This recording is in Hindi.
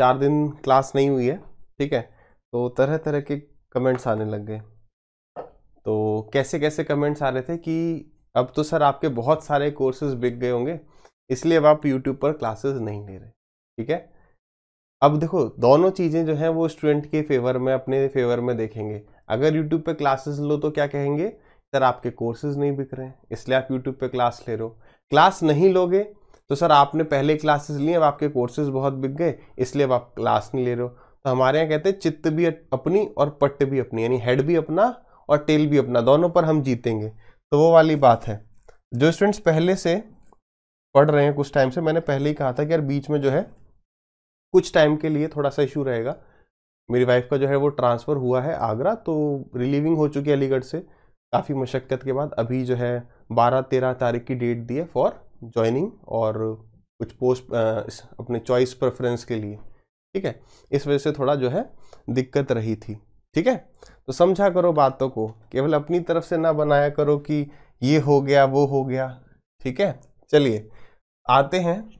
चार दिन क्लास नहीं हुई है ठीक है तो तरह तरह के कमेंट्स आने लग गए तो कैसे कैसे कमेंट्स आ रहे थे कि अब तो सर आपके बहुत सारे कोर्सेज बिक गए होंगे इसलिए अब आप यूट्यूब पर क्लासेस नहीं ले रहे ठीक है अब देखो दोनों चीज़ें जो हैं वो स्टूडेंट के फेवर में अपने फेवर में देखेंगे अगर यूट्यूब पर क्लासेस लो तो क्या कहेंगे सर आपके कोर्सेज नहीं बिक रहे हैं इसलिए आप यूट्यूब पर क्लास ले रहे हो क्लास नहीं लोगे तो सर आपने पहले क्लासेस ली अब आपके कोर्सेज बहुत बिक गए इसलिए अब आप क्लास नहीं ले रहे हो तो हमारे यहाँ कहते हैं चित्त भी अपनी और पट्ट भी अपनी यानी हेड भी अपना और टेल भी अपना दोनों पर हम जीतेंगे तो वो वाली बात है जो स्टूडेंट्स पहले से पढ़ रहे हैं कुछ टाइम से मैंने पहले ही कहा था कि यार बीच में जो है कुछ टाइम के लिए थोड़ा सा इशू रहेगा मेरी वाइफ का जो है वो ट्रांसफ़र हुआ है आगरा तो रिलीविंग हो चुकी है अलीगढ़ से काफ़ी मशक्क़त के बाद अभी जो है बारह तेरह तारीख की डेट दी है फॉर ज्वाइनिंग और कुछ पोस्ट अपने चॉइस प्रेफरेंस के लिए ठीक है इस वजह से थोड़ा जो है दिक्कत रही थी ठीक है तो समझा करो बातों को केवल अपनी तरफ से ना बनाया करो कि ये हो गया वो हो गया ठीक है चलिए आते हैं